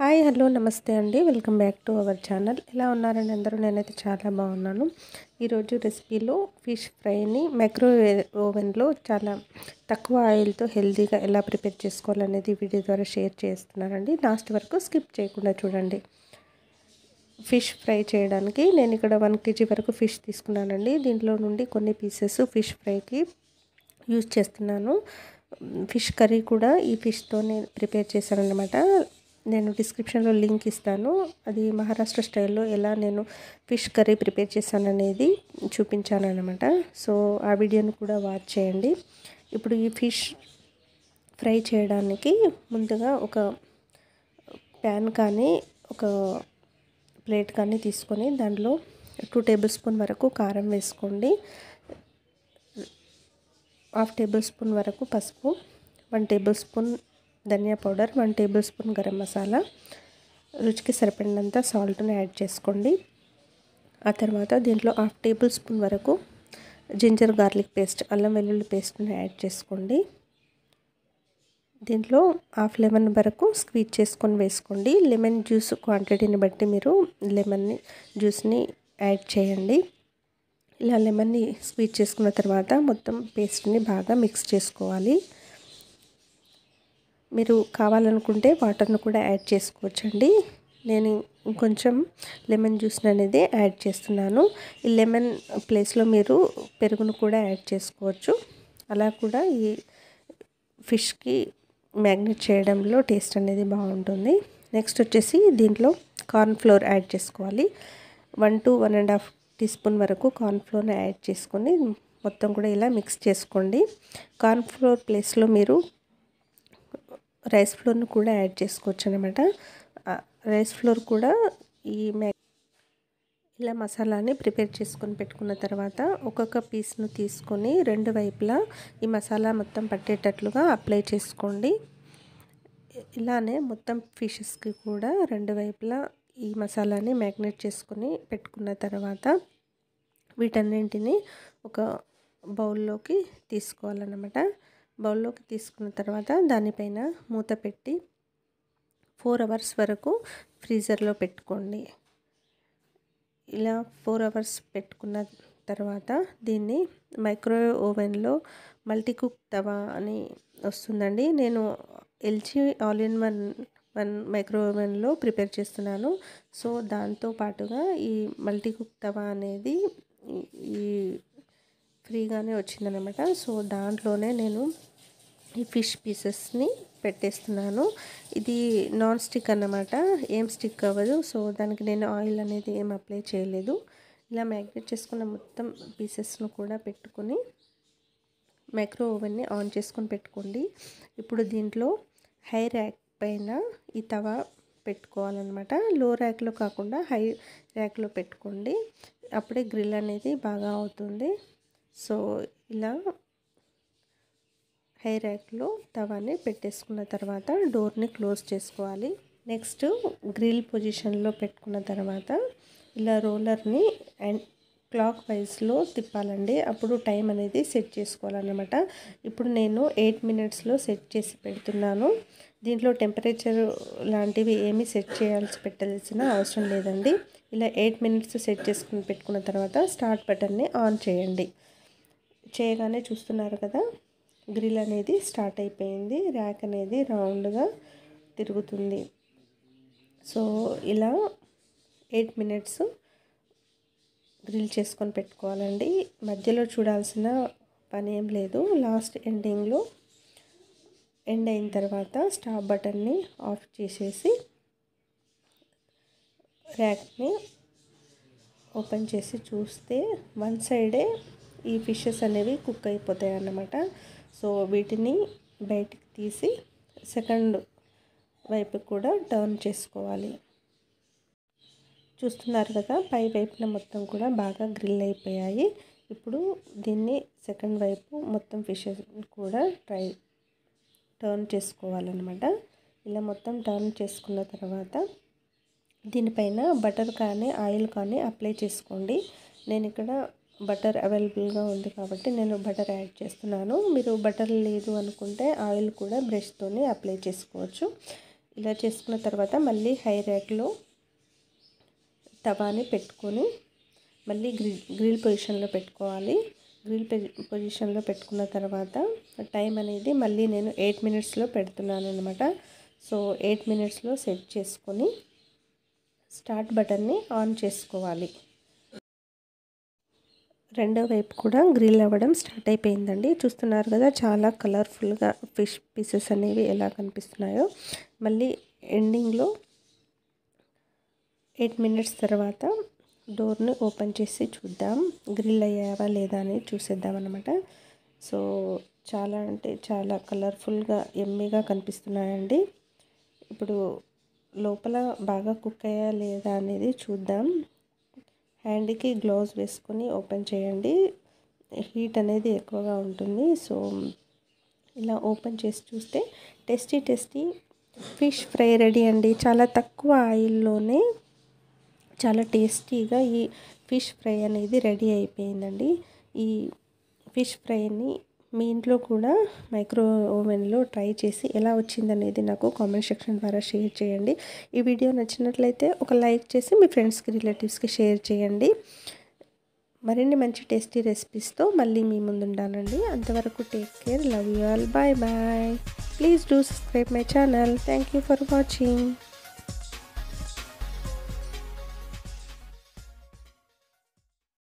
hi hello నమస్తే అండి welcome back to our channel ఎలా ఉన్నారండి అందరూ నేనైతే చాలా బాగున్నాను ఈరోజు రెసిపీలో ఫిష్ ఫ్రైని మైక్రో ఓవెన్లో చాలా తక్కువ ఆయిల్తో హెల్తీగా ఎలా ప్రిపేర్ చేసుకోవాలనేది వీడియో ద్వారా షేర్ చేస్తున్నానండి లాస్ట్ వరకు స్కిప్ చేయకుండా చూడండి ఫిష్ ఫ్రై చేయడానికి నేను ఇక్కడ వన్ కేజీ వరకు ఫిష్ తీసుకున్నానండి దీంట్లో నుండి కొన్ని పీసెస్ ఫిష్ ఫ్రైకి యూజ్ చేస్తున్నాను ఫిష్ కర్రీ కూడా ఈ ఫిష్తోనే ప్రిపేర్ చేశానన్నమాట నేను డిస్క్రిప్షన్లో లింక్ ఇస్తాను అది మహారాష్ట్ర స్టైల్లో ఎలా నేను ఫిష్ కర్రీ ప్రిపేర్ చేశాను అనేది చూపించాను అనమాట సో ఆ వీడియోను కూడా వాచ్ చేయండి ఇప్పుడు ఈ ఫిష్ ఫ్రై చేయడానికి ముందుగా ఒక ప్యాన్ కానీ ఒక ప్లేట్ కానీ తీసుకొని దాంట్లో టూ టేబుల్ స్పూన్ వరకు కారం వేసుకోండి హాఫ్ టేబుల్ స్పూన్ వరకు పసుపు వన్ టేబుల్ స్పూన్ ధనియా powder one tablespoon garam masala రుచికి సరిపడినంత సాల్ట్ని యాడ్ చేసుకోండి ఆ తర్వాత దీంట్లో హాఫ్ టేబుల్ స్పూన్ వరకు జింజర్ గార్లిక్ పేస్ట్ అల్లం వెల్లుల్లి పేస్ట్ని యాడ్ చేసుకోండి దీంట్లో హాఫ్ లెమన్ వరకు స్క్వీజ్ చేసుకొని వేసుకోండి లెమన్ జ్యూస్ క్వాంటిటీని బట్టి మీరు లెమన్ని జ్యూస్ని యాడ్ చేయండి ఇలా లెమన్ని స్వీట్ చేసుకున్న తర్వాత మొత్తం పేస్ట్ని బాగా మిక్స్ చేసుకోవాలి మీరు కావాలనుకుంటే వాటర్ను కూడా యాడ్ చేసుకోవచ్చండి నేను ఇంకొంచెం లెమన్ జ్యూస్ని అనేది యాడ్ చేస్తున్నాను ఈ లెమన్ ప్లేస్లో మీరు పెరుగును కూడా యాడ్ చేసుకోవచ్చు అలా కూడా ఈ ఫిష్కి మ్యాగ్నెట్ చేయడంలో టేస్ట్ అనేది బాగుంటుంది నెక్స్ట్ వచ్చేసి దీంట్లో కార్న్ ఫ్లోర్ యాడ్ చేసుకోవాలి one to one and half teaspoon వరకు కార్న్ ఫ్లోర్ని యాడ్ చేసుకొని మొత్తం కూడా ఇలా మిక్స్ చేసుకోండి కార్న్ ఫ్లోర్ ప్లేస్లో మీరు రైస్ ఫ్లోర్ని కూడా యాడ్ చేసుకోవచ్చు అనమాట రైస్ ఫ్లోర్ కూడా ఈ మ్యా ఇలా మసాలాని ప్రిపేర్ చేసుకొని పెట్టుకున్న తర్వాత ఒక్కొక్క పీస్ను తీసుకొని రెండు వైపులా ఈ మసాలా మొత్తం పట్టేటట్లుగా అప్లై చేసుకోండి ఇలానే మొత్తం ఫిషెస్కి కూడా రెండు వైపులా ఈ మసాలాని మ్యాగ్నేట్ చేసుకొని పెట్టుకున్న తర్వాత వీటన్నింటిని ఒక బౌల్లోకి తీసుకోవాలన్నమాట బౌల్లోకి తీసుకున్న తర్వాత దానిపైన మూత పెట్టి ఫోర్ అవర్స్ వరకు ఫ్రీజర్లో పెట్టుకోండి ఇలా ఫోర్ అవర్స్ పెట్టుకున్న తర్వాత దీన్ని మైక్రోవేవ్ ఓవెన్లో మల్టీకుక్ తవా అని వస్తుందండి నేను LG all in one one ఓవెన్లో ప్రిపేర్ చేస్తున్నాను సో దాంతో పాటుగా ఈ మల్టీకుక్ తవా అనేది ఈ ఫ్రీగానే వచ్చిందనమాట సో దాంట్లోనే నేను ఈ ఫిష్ పీసెస్ని పెట్టేస్తున్నాను ఇది నాన్ స్టిక్ అన్నమాట ఏం స్టిక్ అవ్వదు సో దానికి నేను ఆయిల్ అనేది ఏం అప్లై చేయలేదు ఇలా మ్యాగ్నెట్ చేసుకున్న మొత్తం పీసెస్ను కూడా పెట్టుకుని మైక్రో ఓవెన్ని ఆన్ చేసుకొని పెట్టుకోండి ఇప్పుడు దీంట్లో హై ర్యాక్ పైన ఈ తవా పెట్టుకోవాలన్నమాట లో ర్యాక్లో కాకుండా హై ర్యాక్లో పెట్టుకోండి అప్పుడే గ్రిల్ అనేది బాగా అవుతుంది సో ఇలా హై ర్యాక్లో తవాని పెట్టేసుకున్న తర్వాత డోర్ని క్లోజ్ చేసుకోవాలి నెక్స్ట్ గ్రిల్ పొజిషన్లో పెట్టుకున్న తర్వాత ఇలా రోలర్ని అండ్ క్లాక్ వైజ్లో తిప్పాలండి అప్పుడు టైం అనేది సెట్ చేసుకోవాలన్నమాట ఇప్పుడు నేను ఎయిట్ మినిట్స్లో సెట్ చేసి పెడుతున్నాను దీంట్లో టెంపరేచర్ లాంటివి ఏమీ సెట్ చేయాల్సి పెట్టాల్సిన అవసరం లేదండి ఇలా ఎయిట్ మినిట్స్ సెట్ చేసుకుని పెట్టుకున్న తర్వాత స్టార్ట్ బటన్ని ఆన్ చేయండి చేయగానే చూస్తున్నారు కదా గ్రిల్ అనేది స్టార్ట్ అయిపోయింది ర్యాక్ అనేది రౌండ్గా తిరుగుతుంది సో ఇలా ఎయిట్ మినిట్స్ గ్రిల్ చేసుకొని పెట్టుకోవాలండి మధ్యలో చూడాల్సిన పని ఏం లేదు లాస్ట్ ఎండింగ్లో ఎండ్ అయిన తర్వాత స్టాప్ బటన్ని ఆఫ్ చేసేసి ర్యాక్ని ఓపెన్ చేసి చూస్తే వన్ సైడే ఈ ఫిషెస్ అనేవి కుక్ అయిపోతాయి అన్నమాట సో వీటిని బయటికి తీసి సెకండ్ వైపు కూడా టర్న్ చేసుకోవాలి చూస్తున్నారు కదా పై వైపున మొత్తం కూడా బాగా గ్రిల్ అయిపోయాయి ఇప్పుడు దీన్ని సెకండ్ వైపు మొత్తం ఫిషెస్ కూడా ట్రై టర్న్ చేసుకోవాలన్నమాట ఇలా మొత్తం టర్న్ చేసుకున్న తర్వాత దీనిపైన బటర్ కానీ ఆయిల్ కానీ అప్లై చేసుకోండి నేను ఇక్కడ బటర్ అవైలబుల్గా ఉంది కాబట్టి నేను బటర్ యాడ్ చేస్తున్నాను మీరు బటర్ లేదు అనుకుంటే ఆయిల్ కూడా బ్రష్తోనే అప్లై చేసుకోవచ్చు ఇలా చేసుకున్న తర్వాత మళ్ళీ హై ర్యాక్లో తవాని పెట్టుకొని మళ్ళీ గ్రిల్ గ్రిల్ పొజిషన్లో పెట్టుకోవాలి గ్రిల్ పొజిషన్లో పెట్టుకున్న తర్వాత టైం అనేది మళ్ళీ నేను ఎయిట్ మినిట్స్లో పెడుతున్నాను అనమాట సో ఎయిట్ మినిట్స్లో సెట్ చేసుకొని స్టార్ట్ బటన్ని ఆన్ చేసుకోవాలి రెండో వైపు కూడా గ్రిల్ అవ్వడం స్టార్ట్ అయిపోయిందండి చూస్తున్నారు కదా చాలా కలర్ఫుల్గా ఫిష్ పీసెస్ అనేవి ఎలా కనిపిస్తున్నాయో మళ్ళీ ఎండింగ్లో ఎయిట్ మినిట్స్ తర్వాత డోర్ని ఓపెన్ చేసి చూద్దాం గ్రిల్ అయ్యావా లేదా అని చూసేద్దాం అనమాట సో చాలా అంటే చాలా కలర్ఫుల్గా ఎమ్మీగా కనిపిస్తున్నాయండి ఇప్పుడు లోపల బాగా కుక్ అయ్యా లేదా అనేది చూద్దాం హ్యాండ్కి గ్లౌజ్ వేసుకొని ఓపెన్ చేయండి హీట్ అనేది ఎక్కువగా ఉంటుంది సో ఇలా ఓపెన్ చేసి చూస్తే tasty tasty fish fry ready అండి చాలా తక్కువ ఆయిల్లోనే చాలా టేస్టీగా ఈ ఫిష్ ఫ్రై అనేది రెడీ అయిపోయిందండి ఈ ఫిష్ ఫ్రైని మీ ఇంట్లో కూడా మైక్రో ఓవెన్లో ట్రై చేసి ఎలా వచ్చిందనేది నాకు కామెంట్ సెక్షన్ ద్వారా షేర్ చేయండి ఈ వీడియో నచ్చినట్లయితే ఒక లైక్ చేసి మీ ఫ్రెండ్స్కి రిలేటివ్స్కి షేర్ చేయండి మరిన్ని మంచి టేస్టీ రెసిపీస్తో మళ్ళీ మీ ముందుండాలండి అంతవరకు take care love you all bye bye please do subscribe my channel thank you for watching